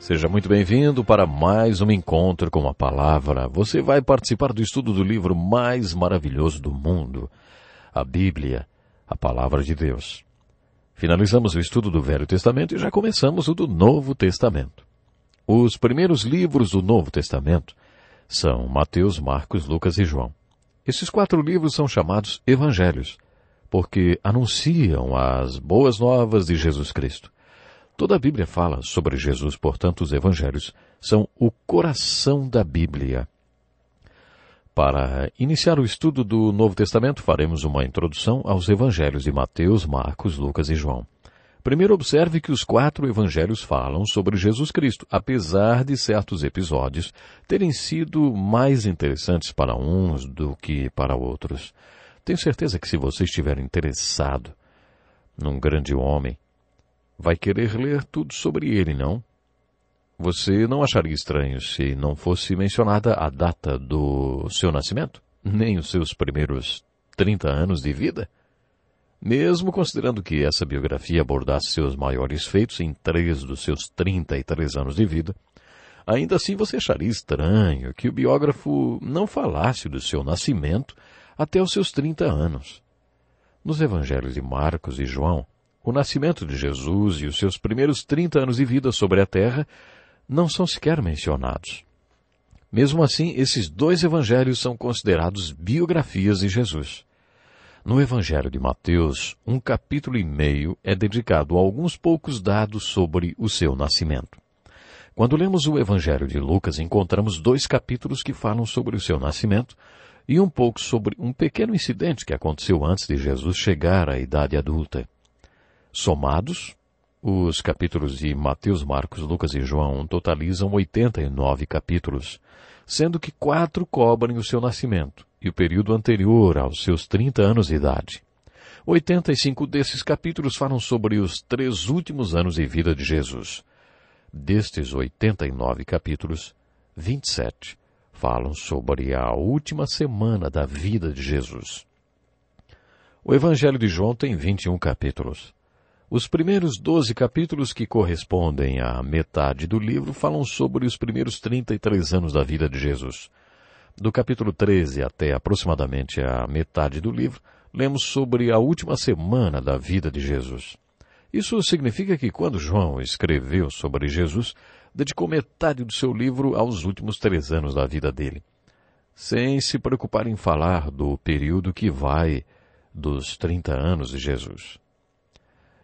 Seja muito bem-vindo para mais um encontro com a palavra. Você vai participar do estudo do livro mais maravilhoso do mundo, a Bíblia, a palavra de Deus. Finalizamos o estudo do Velho Testamento e já começamos o do Novo Testamento. Os primeiros livros do Novo Testamento são Mateus, Marcos, Lucas e João. Esses quatro livros são chamados evangelhos, porque anunciam as boas novas de Jesus Cristo. Toda a Bíblia fala sobre Jesus, portanto, os evangelhos são o coração da Bíblia. Para iniciar o estudo do Novo Testamento, faremos uma introdução aos evangelhos de Mateus, Marcos, Lucas e João. Primeiro, observe que os quatro evangelhos falam sobre Jesus Cristo, apesar de certos episódios terem sido mais interessantes para uns do que para outros. Tenho certeza que se você estiver interessado num grande homem, Vai querer ler tudo sobre ele, não? Você não acharia estranho se não fosse mencionada a data do seu nascimento, nem os seus primeiros 30 anos de vida? Mesmo considerando que essa biografia abordasse seus maiores feitos em três dos seus 33 anos de vida, ainda assim você acharia estranho que o biógrafo não falasse do seu nascimento até os seus 30 anos. Nos evangelhos de Marcos e João, o nascimento de Jesus e os seus primeiros 30 anos de vida sobre a terra não são sequer mencionados. Mesmo assim, esses dois evangelhos são considerados biografias de Jesus. No Evangelho de Mateus, um capítulo e meio é dedicado a alguns poucos dados sobre o seu nascimento. Quando lemos o Evangelho de Lucas, encontramos dois capítulos que falam sobre o seu nascimento e um pouco sobre um pequeno incidente que aconteceu antes de Jesus chegar à idade adulta. Somados, os capítulos de Mateus, Marcos, Lucas e João totalizam 89 capítulos, sendo que quatro cobrem o seu nascimento e o período anterior aos seus 30 anos de idade. 85 desses capítulos falam sobre os três últimos anos de vida de Jesus. Destes 89 capítulos, 27 falam sobre a última semana da vida de Jesus. O Evangelho de João tem 21 capítulos. Os primeiros doze capítulos que correspondem à metade do livro falam sobre os primeiros 33 anos da vida de Jesus. Do capítulo 13 até aproximadamente a metade do livro, lemos sobre a última semana da vida de Jesus. Isso significa que quando João escreveu sobre Jesus, dedicou metade do seu livro aos últimos três anos da vida dele, sem se preocupar em falar do período que vai dos 30 anos de Jesus.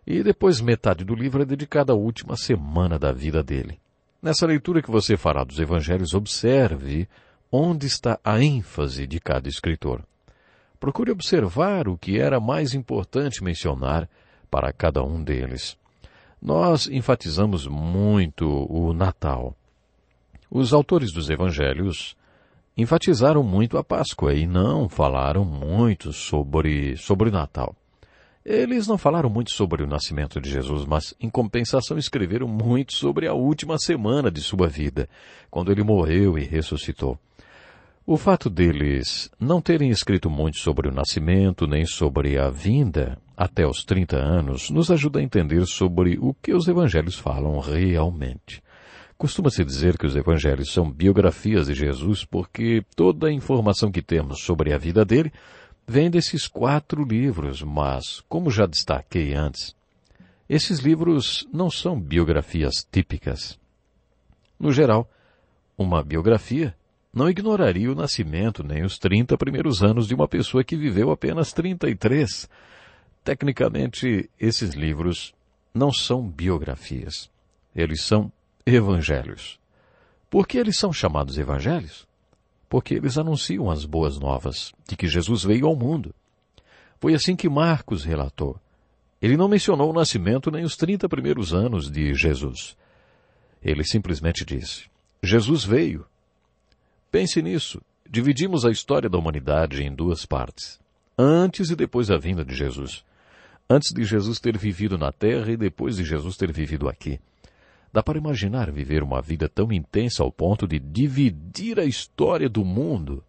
E depois metade do livro é dedicada à última semana da vida dele. Nessa leitura que você fará dos evangelhos, observe onde está a ênfase de cada escritor. Procure observar o que era mais importante mencionar para cada um deles. Nós enfatizamos muito o Natal. Os autores dos evangelhos enfatizaram muito a Páscoa e não falaram muito sobre, sobre Natal. Eles não falaram muito sobre o nascimento de Jesus, mas em compensação escreveram muito sobre a última semana de sua vida, quando ele morreu e ressuscitou. O fato deles não terem escrito muito sobre o nascimento nem sobre a vinda até os 30 anos nos ajuda a entender sobre o que os evangelhos falam realmente. Costuma-se dizer que os evangelhos são biografias de Jesus porque toda a informação que temos sobre a vida dele vem desses quatro livros, mas, como já destaquei antes, esses livros não são biografias típicas. No geral, uma biografia não ignoraria o nascimento nem os 30 primeiros anos de uma pessoa que viveu apenas 33. Tecnicamente, esses livros não são biografias. Eles são evangelhos. Por que eles são chamados evangelhos? porque eles anunciam as boas novas de que Jesus veio ao mundo. Foi assim que Marcos relatou. Ele não mencionou o nascimento nem os 30 primeiros anos de Jesus. Ele simplesmente disse: Jesus veio. Pense nisso. Dividimos a história da humanidade em duas partes: antes e depois da vinda de Jesus. Antes de Jesus ter vivido na terra e depois de Jesus ter vivido aqui. Dá para imaginar viver uma vida tão intensa ao ponto de dividir a história do mundo.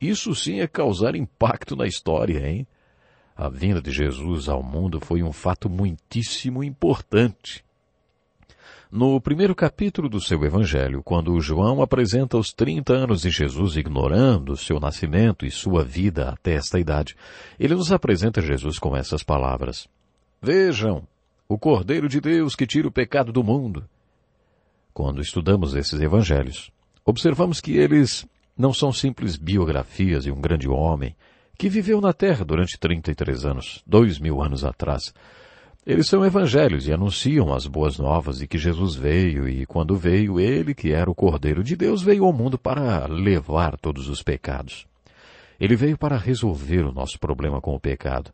Isso sim é causar impacto na história, hein? A vinda de Jesus ao mundo foi um fato muitíssimo importante. No primeiro capítulo do seu Evangelho, quando João apresenta os 30 anos de Jesus ignorando seu nascimento e sua vida até esta idade, ele nos apresenta Jesus com essas palavras. Vejam, o Cordeiro de Deus que tira o pecado do mundo. Quando estudamos esses evangelhos, observamos que eles não são simples biografias de um grande homem que viveu na Terra durante 33 anos, dois mil anos atrás. Eles são evangelhos e anunciam as boas novas de que Jesus veio e, quando veio, ele, que era o Cordeiro de Deus, veio ao mundo para levar todos os pecados. Ele veio para resolver o nosso problema com o pecado.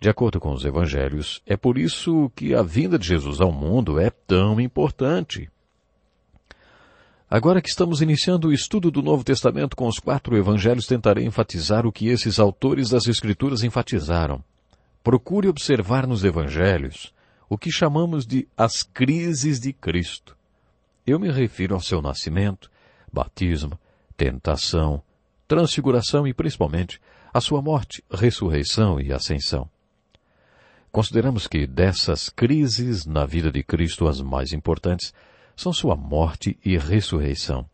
De acordo com os evangelhos, é por isso que a vinda de Jesus ao mundo é tão importante. Agora que estamos iniciando o estudo do Novo Testamento com os quatro evangelhos, tentarei enfatizar o que esses autores das Escrituras enfatizaram. Procure observar nos evangelhos o que chamamos de as crises de Cristo. Eu me refiro ao seu nascimento, batismo, tentação, transfiguração e, principalmente, a sua morte, ressurreição e ascensão. Consideramos que dessas crises na vida de Cristo as mais importantes são sua morte e ressurreição.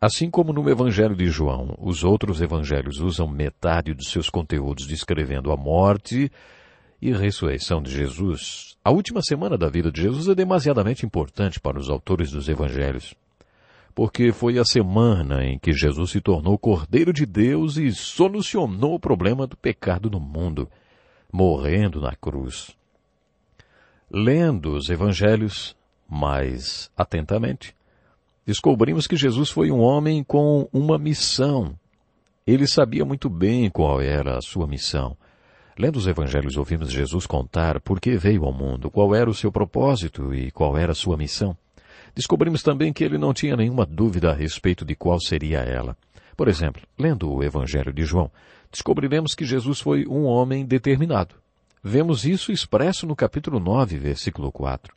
Assim como no Evangelho de João, os outros evangelhos usam metade dos seus conteúdos descrevendo a morte e ressurreição de Jesus, a última semana da vida de Jesus é demasiadamente importante para os autores dos evangelhos, porque foi a semana em que Jesus se tornou Cordeiro de Deus e solucionou o problema do pecado no mundo, morrendo na cruz. Lendo os evangelhos, mais atentamente, descobrimos que Jesus foi um homem com uma missão. Ele sabia muito bem qual era a sua missão. Lendo os evangelhos, ouvimos Jesus contar por que veio ao mundo, qual era o seu propósito e qual era a sua missão. Descobrimos também que ele não tinha nenhuma dúvida a respeito de qual seria ela. Por exemplo, lendo o Evangelho de João, descobriremos que Jesus foi um homem determinado. Vemos isso expresso no capítulo 9, versículo 4.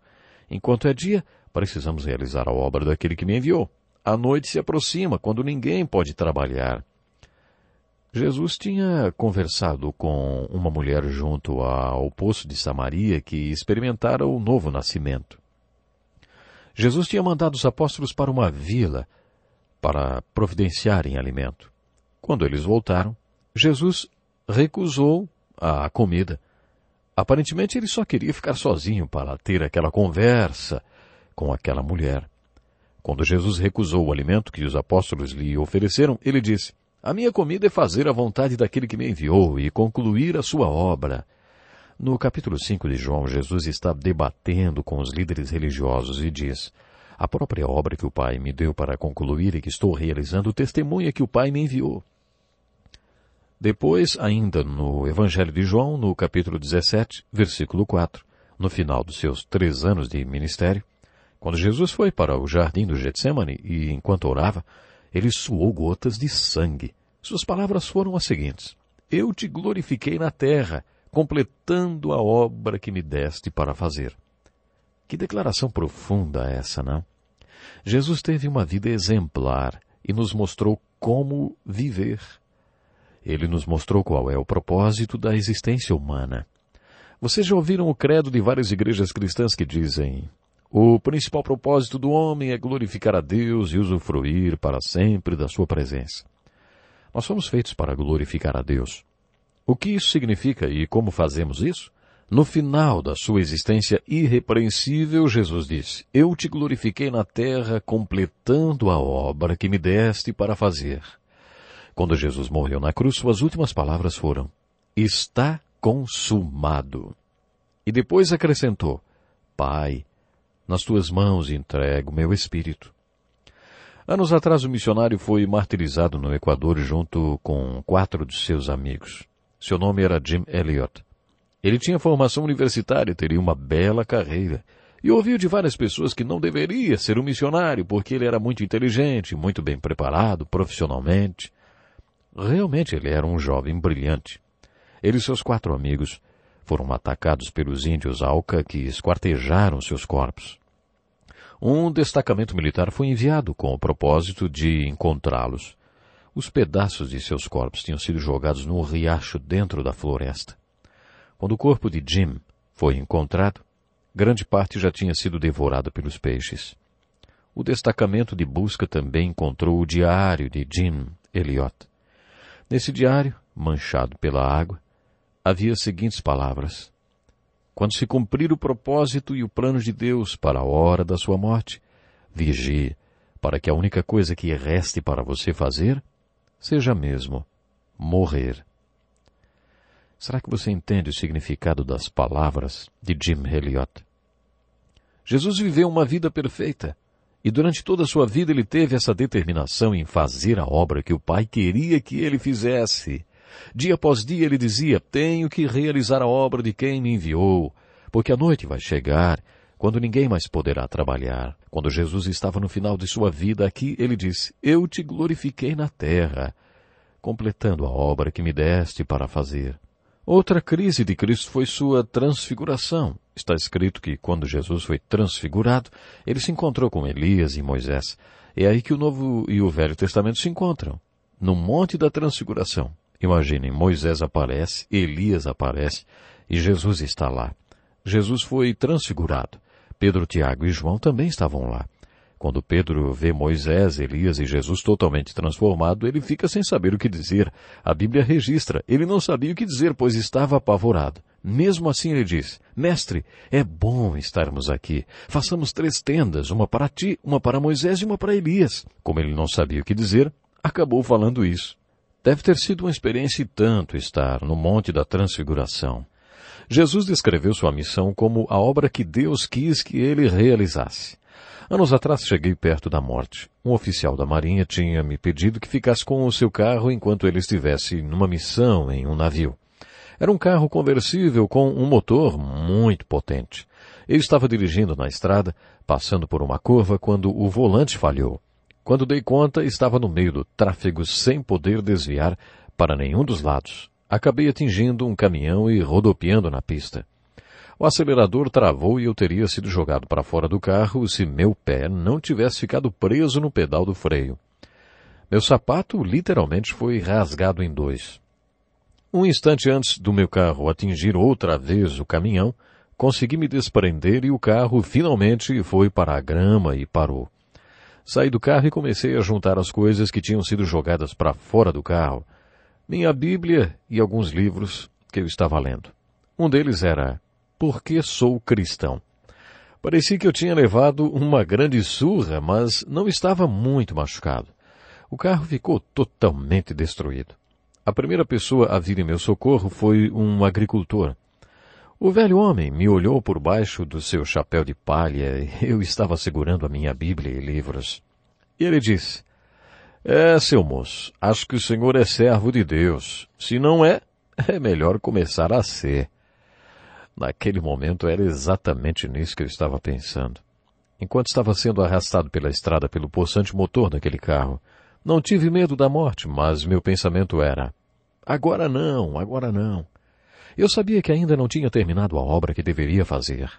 Enquanto é dia, precisamos realizar a obra daquele que me enviou. A noite se aproxima, quando ninguém pode trabalhar. Jesus tinha conversado com uma mulher junto ao poço de Samaria que experimentara o novo nascimento. Jesus tinha mandado os apóstolos para uma vila para providenciarem alimento. Quando eles voltaram, Jesus recusou a comida Aparentemente ele só queria ficar sozinho para ter aquela conversa com aquela mulher. Quando Jesus recusou o alimento que os apóstolos lhe ofereceram, ele disse: A minha comida é fazer a vontade daquele que me enviou e concluir a sua obra. No capítulo 5 de João, Jesus está debatendo com os líderes religiosos e diz: A própria obra que o Pai me deu para concluir e que estou realizando testemunha é que o Pai me enviou. Depois, ainda no Evangelho de João, no capítulo 17, versículo 4, no final dos seus três anos de ministério, quando Jesus foi para o jardim do Getsemane e, enquanto orava, ele suou gotas de sangue. Suas palavras foram as seguintes: Eu te glorifiquei na terra, completando a obra que me deste para fazer. Que declaração profunda essa, não? Jesus teve uma vida exemplar e nos mostrou como viver ele nos mostrou qual é o propósito da existência humana. Vocês já ouviram o credo de várias igrejas cristãs que dizem: o principal propósito do homem é glorificar a Deus e usufruir para sempre da sua presença. Nós fomos feitos para glorificar a Deus. O que isso significa e como fazemos isso? No final da sua existência irrepreensível, Jesus disse: Eu te glorifiquei na terra, completando a obra que me deste para fazer. Quando Jesus morreu na cruz, suas últimas palavras foram: Está consumado. E depois acrescentou: Pai, nas tuas mãos entrego meu espírito. Anos atrás, o missionário foi martirizado no Equador junto com quatro de seus amigos. Seu nome era Jim Elliot. Ele tinha formação universitária e teria uma bela carreira. E ouviu de várias pessoas que não deveria ser um missionário porque ele era muito inteligente, muito bem preparado profissionalmente. Realmente ele era um jovem brilhante. Ele e seus quatro amigos foram atacados pelos índios Alca que esquartejaram seus corpos. Um destacamento militar foi enviado com o propósito de encontrá-los. Os pedaços de seus corpos tinham sido jogados num riacho dentro da floresta. Quando o corpo de Jim foi encontrado, grande parte já tinha sido devorada pelos peixes. O destacamento de busca também encontrou o diário de Jim Elliot. Nesse diário, manchado pela água, havia as seguintes palavras: Quando se cumprir o propósito e o plano de Deus para a hora da sua morte, vigie, para que a única coisa que reste para você fazer seja mesmo morrer. Será que você entende o significado das palavras de Jim Elliot? Jesus viveu uma vida perfeita e durante toda a sua vida ele teve essa determinação em fazer a obra que o pai queria que ele fizesse. Dia após dia ele dizia, tenho que realizar a obra de quem me enviou, porque a noite vai chegar, quando ninguém mais poderá trabalhar. Quando Jesus estava no final de sua vida aqui, ele disse, eu te glorifiquei na terra, completando a obra que me deste para fazer. Outra crise de Cristo foi sua transfiguração. Está escrito que quando Jesus foi transfigurado, ele se encontrou com Elias e Moisés. É aí que o Novo e o Velho Testamento se encontram, no Monte da Transfiguração. Imaginem, Moisés aparece, Elias aparece e Jesus está lá. Jesus foi transfigurado. Pedro, Tiago e João também estavam lá. Quando Pedro vê Moisés, Elias e Jesus totalmente transformado, ele fica sem saber o que dizer. A Bíblia registra, ele não sabia o que dizer, pois estava apavorado. Mesmo assim ele diz, mestre, é bom estarmos aqui. Façamos três tendas, uma para ti, uma para Moisés e uma para Elias. Como ele não sabia o que dizer, acabou falando isso. Deve ter sido uma experiência e tanto estar no Monte da Transfiguração. Jesus descreveu sua missão como a obra que Deus quis que ele realizasse. Anos atrás cheguei perto da morte. Um oficial da marinha tinha me pedido que ficasse com o seu carro enquanto ele estivesse numa missão em um navio. Era um carro conversível com um motor muito potente. Eu estava dirigindo na estrada, passando por uma curva quando o volante falhou. Quando dei conta, estava no meio do tráfego sem poder desviar para nenhum dos lados. Acabei atingindo um caminhão e rodopiando na pista. O acelerador travou e eu teria sido jogado para fora do carro se meu pé não tivesse ficado preso no pedal do freio. Meu sapato literalmente foi rasgado em dois. Um instante antes do meu carro atingir outra vez o caminhão, consegui me desprender e o carro finalmente foi para a grama e parou. Saí do carro e comecei a juntar as coisas que tinham sido jogadas para fora do carro. Minha Bíblia e alguns livros que eu estava lendo. Um deles era Por que sou cristão? Parecia que eu tinha levado uma grande surra, mas não estava muito machucado. O carro ficou totalmente destruído. A primeira pessoa a vir em meu socorro foi um agricultor. O velho homem me olhou por baixo do seu chapéu de palha, eu estava segurando a minha Bíblia e livros. E ele disse, É, seu moço, acho que o senhor é servo de Deus. Se não é, é melhor começar a ser. Naquele momento era exatamente nisso que eu estava pensando. Enquanto estava sendo arrastado pela estrada pelo possante motor daquele carro, não tive medo da morte, mas meu pensamento era, Agora não, agora não. Eu sabia que ainda não tinha terminado a obra que deveria fazer.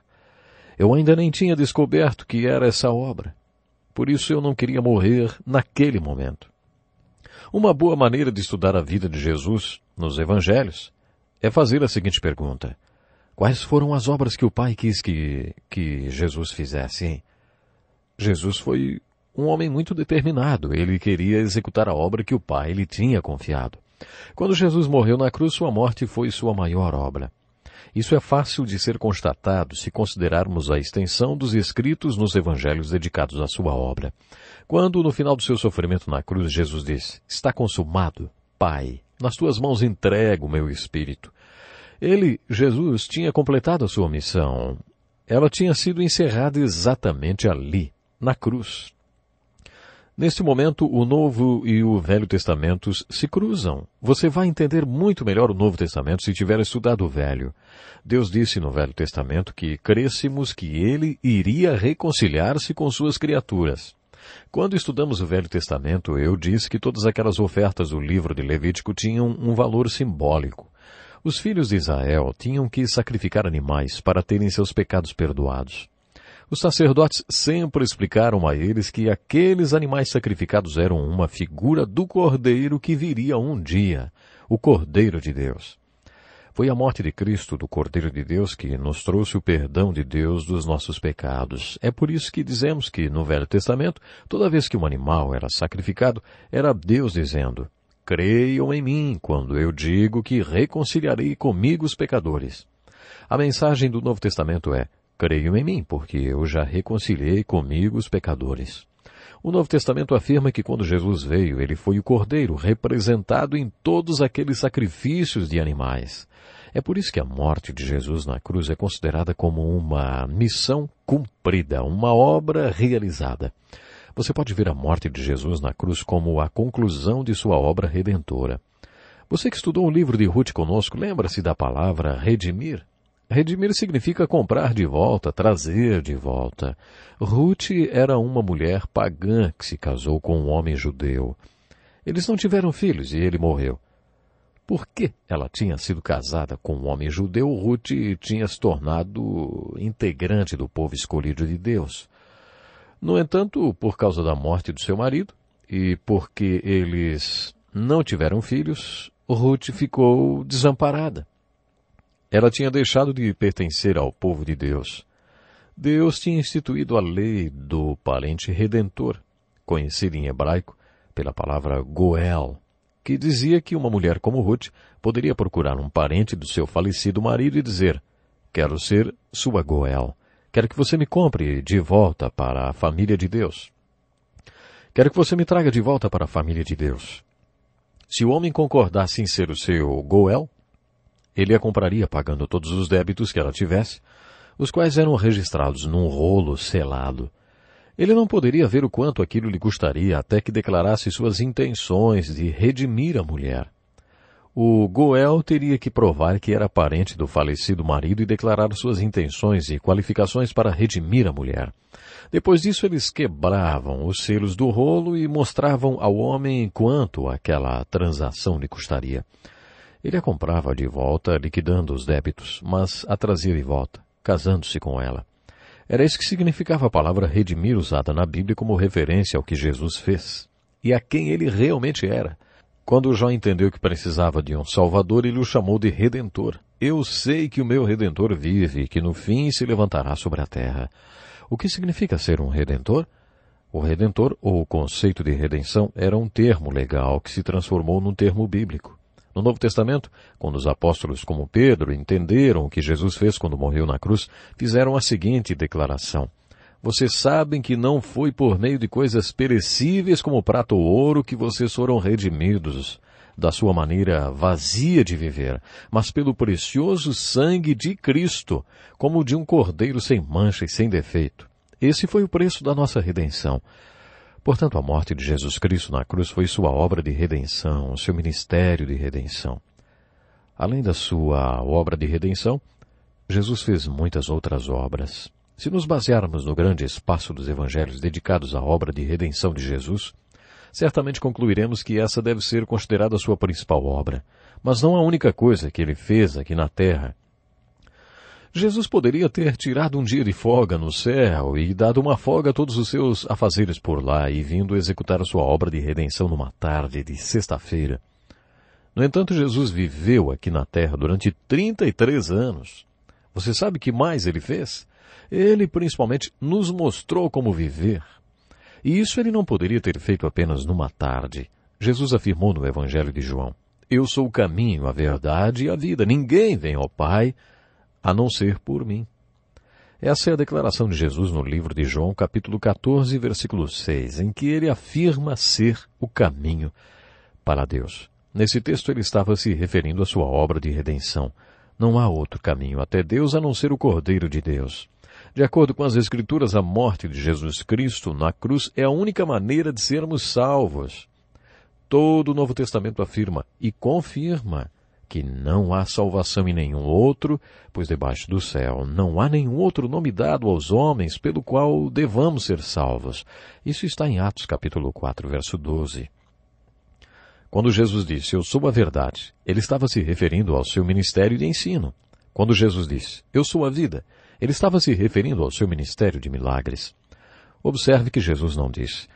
Eu ainda nem tinha descoberto que era essa obra. Por isso eu não queria morrer naquele momento. Uma boa maneira de estudar a vida de Jesus nos evangelhos é fazer a seguinte pergunta: Quais foram as obras que o Pai quis que, que Jesus fizesse? Jesus foi um homem muito determinado. Ele queria executar a obra que o Pai lhe tinha confiado. Quando Jesus morreu na cruz, sua morte foi sua maior obra. Isso é fácil de ser constatado se considerarmos a extensão dos escritos nos evangelhos dedicados à sua obra. Quando, no final do seu sofrimento na cruz, Jesus disse, Está consumado, Pai, nas tuas mãos entrego o meu espírito. Ele, Jesus, tinha completado a sua missão. Ela tinha sido encerrada exatamente ali, na cruz, Neste momento, o Novo e o Velho Testamentos se cruzam. Você vai entender muito melhor o Novo Testamento se tiver estudado o Velho. Deus disse no Velho Testamento que crêssemos que ele iria reconciliar-se com suas criaturas. Quando estudamos o Velho Testamento, eu disse que todas aquelas ofertas do livro de Levítico tinham um valor simbólico. Os filhos de Israel tinham que sacrificar animais para terem seus pecados perdoados. Os sacerdotes sempre explicaram a eles que aqueles animais sacrificados eram uma figura do cordeiro que viria um dia, o Cordeiro de Deus. Foi a morte de Cristo, do Cordeiro de Deus, que nos trouxe o perdão de Deus dos nossos pecados. É por isso que dizemos que, no Velho Testamento, toda vez que um animal era sacrificado, era Deus dizendo, Creiam em mim quando eu digo que reconciliarei comigo os pecadores. A mensagem do Novo Testamento é, Creio em mim, porque eu já reconciliei comigo os pecadores. O Novo Testamento afirma que quando Jesus veio, ele foi o cordeiro representado em todos aqueles sacrifícios de animais. É por isso que a morte de Jesus na cruz é considerada como uma missão cumprida, uma obra realizada. Você pode ver a morte de Jesus na cruz como a conclusão de sua obra redentora. Você que estudou o livro de Ruth conosco, lembra-se da palavra redimir? Redimir significa comprar de volta, trazer de volta. Ruth era uma mulher pagã que se casou com um homem judeu. Eles não tiveram filhos e ele morreu. Porque ela tinha sido casada com um homem judeu, Ruth tinha se tornado integrante do povo escolhido de Deus. No entanto, por causa da morte do seu marido e porque eles não tiveram filhos, Ruth ficou desamparada. Ela tinha deixado de pertencer ao povo de Deus. Deus tinha instituído a lei do parente redentor, conhecida em hebraico pela palavra Goel, que dizia que uma mulher como Ruth poderia procurar um parente do seu falecido marido e dizer: Quero ser sua Goel. Quero que você me compre de volta para a família de Deus. Quero que você me traga de volta para a família de Deus. Se o homem concordasse em ser o seu Goel, ele a compraria pagando todos os débitos que ela tivesse, os quais eram registrados num rolo selado. Ele não poderia ver o quanto aquilo lhe custaria até que declarasse suas intenções de redimir a mulher. O Goel teria que provar que era parente do falecido marido e declarar suas intenções e qualificações para redimir a mulher. Depois disso, eles quebravam os selos do rolo e mostravam ao homem quanto aquela transação lhe custaria. Ele a comprava de volta liquidando os débitos, mas a trazia de volta, casando-se com ela. Era isso que significava a palavra redimir usada na Bíblia como referência ao que Jesus fez e a quem ele realmente era. Quando Jó entendeu que precisava de um Salvador, ele o chamou de Redentor. Eu sei que o meu Redentor vive, que no fim se levantará sobre a terra. O que significa ser um Redentor? O Redentor, ou o conceito de redenção, era um termo legal que se transformou num termo bíblico. No Novo Testamento, quando os apóstolos como Pedro entenderam o que Jesus fez quando morreu na cruz, fizeram a seguinte declaração. Vocês sabem que não foi por meio de coisas perecíveis como prata ou ouro que vocês foram redimidos da sua maneira vazia de viver, mas pelo precioso sangue de Cristo, como de um cordeiro sem mancha e sem defeito. Esse foi o preço da nossa redenção. Portanto, a morte de Jesus Cristo na cruz foi sua obra de redenção, seu ministério de redenção. Além da sua obra de redenção, Jesus fez muitas outras obras. Se nos basearmos no grande espaço dos evangelhos dedicados à obra de redenção de Jesus, certamente concluiremos que essa deve ser considerada sua principal obra, mas não a única coisa que ele fez aqui na terra Jesus poderia ter tirado um dia de folga no céu e dado uma folga a todos os seus afazeres por lá e vindo executar a sua obra de redenção numa tarde de sexta-feira. No entanto, Jesus viveu aqui na terra durante 33 anos. Você sabe que mais ele fez? Ele principalmente nos mostrou como viver. E isso ele não poderia ter feito apenas numa tarde. Jesus afirmou no Evangelho de João: Eu sou o caminho, a verdade e a vida. Ninguém vem ao Pai a não ser por mim. Essa é a declaração de Jesus no livro de João, capítulo 14, versículo 6, em que ele afirma ser o caminho para Deus. Nesse texto ele estava se referindo à sua obra de redenção. Não há outro caminho até Deus a não ser o Cordeiro de Deus. De acordo com as Escrituras, a morte de Jesus Cristo na cruz é a única maneira de sermos salvos. Todo o Novo Testamento afirma e confirma que não há salvação em nenhum outro, pois debaixo do céu não há nenhum outro nome dado aos homens pelo qual devamos ser salvos. Isso está em Atos capítulo 4, verso 12. Quando Jesus disse, Eu sou a verdade, ele estava se referindo ao seu ministério de ensino. Quando Jesus disse, Eu sou a vida, ele estava se referindo ao seu ministério de milagres. Observe que Jesus não disse,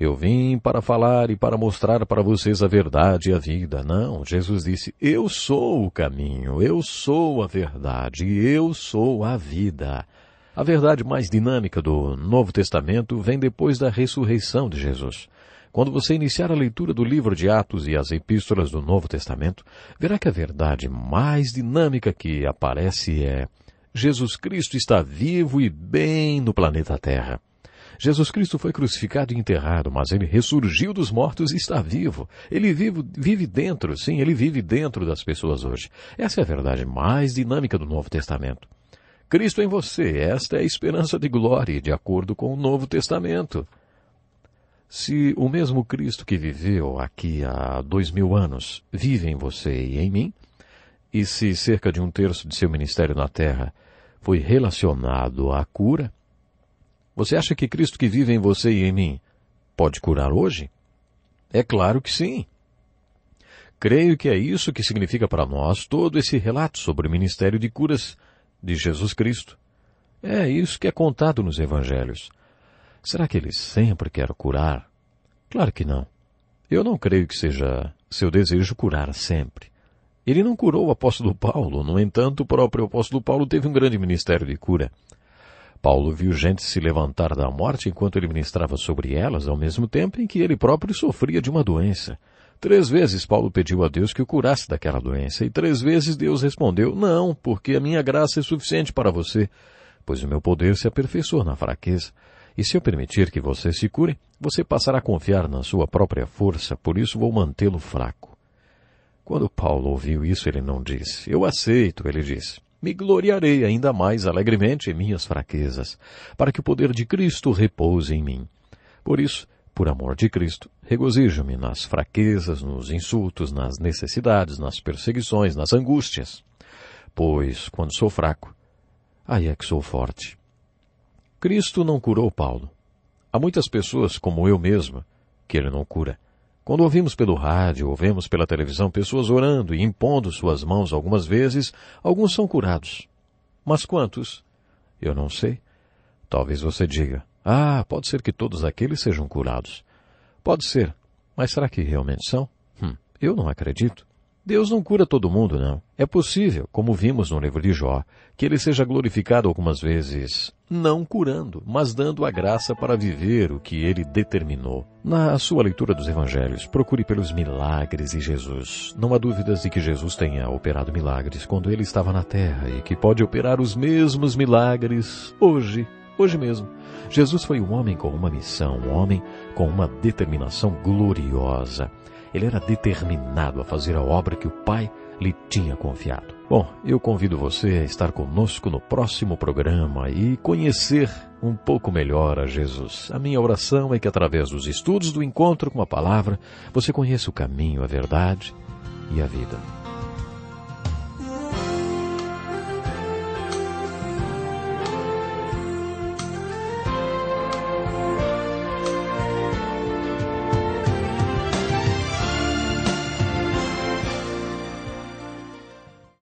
eu vim para falar e para mostrar para vocês a verdade e a vida. Não, Jesus disse, eu sou o caminho, eu sou a verdade, eu sou a vida. A verdade mais dinâmica do Novo Testamento vem depois da ressurreição de Jesus. Quando você iniciar a leitura do livro de Atos e as epístolas do Novo Testamento, verá que a verdade mais dinâmica que aparece é Jesus Cristo está vivo e bem no planeta Terra. Jesus Cristo foi crucificado e enterrado, mas ele ressurgiu dos mortos e está vivo. Ele vive, vive dentro, sim, ele vive dentro das pessoas hoje. Essa é a verdade mais dinâmica do Novo Testamento. Cristo em você, esta é a esperança de glória, de acordo com o Novo Testamento. Se o mesmo Cristo que viveu aqui há dois mil anos vive em você e em mim, e se cerca de um terço de seu ministério na terra foi relacionado à cura, você acha que Cristo que vive em você e em mim pode curar hoje? É claro que sim. Creio que é isso que significa para nós todo esse relato sobre o ministério de curas de Jesus Cristo. É isso que é contado nos evangelhos. Será que ele sempre quer curar? Claro que não. Eu não creio que seja seu desejo curar sempre. Ele não curou o apóstolo Paulo, no entanto, o próprio apóstolo Paulo teve um grande ministério de cura. Paulo viu gente se levantar da morte enquanto ele ministrava sobre elas, ao mesmo tempo em que ele próprio sofria de uma doença. Três vezes Paulo pediu a Deus que o curasse daquela doença, e três vezes Deus respondeu: Não, porque a minha graça é suficiente para você, pois o meu poder se aperfeiçoa na fraqueza. E se eu permitir que você se cure, você passará a confiar na sua própria força, por isso vou mantê-lo fraco. Quando Paulo ouviu isso, ele não disse: Eu aceito, ele disse me gloriarei ainda mais alegremente em minhas fraquezas, para que o poder de Cristo repouse em mim. Por isso, por amor de Cristo, regozijo-me nas fraquezas, nos insultos, nas necessidades, nas perseguições, nas angústias. Pois, quando sou fraco, aí é que sou forte. Cristo não curou Paulo. Há muitas pessoas, como eu mesmo, que ele não cura. Quando ouvimos pelo rádio ou vemos pela televisão pessoas orando e impondo suas mãos algumas vezes, alguns são curados. Mas quantos? Eu não sei. Talvez você diga, ah, pode ser que todos aqueles sejam curados. Pode ser, mas será que realmente são? Hum, eu não acredito. Deus não cura todo mundo, não. É possível, como vimos no livro de Jó, que ele seja glorificado algumas vezes, não curando, mas dando a graça para viver o que ele determinou. Na sua leitura dos evangelhos, procure pelos milagres de Jesus. Não há dúvidas de que Jesus tenha operado milagres quando ele estava na terra e que pode operar os mesmos milagres hoje hoje mesmo. Jesus foi um homem com uma missão, um homem com uma determinação gloriosa. Ele era determinado a fazer a obra que o Pai lhe tinha confiado. Bom, eu convido você a estar conosco no próximo programa e conhecer um pouco melhor a Jesus. A minha oração é que através dos estudos do encontro com a palavra, você conheça o caminho, a verdade e a vida.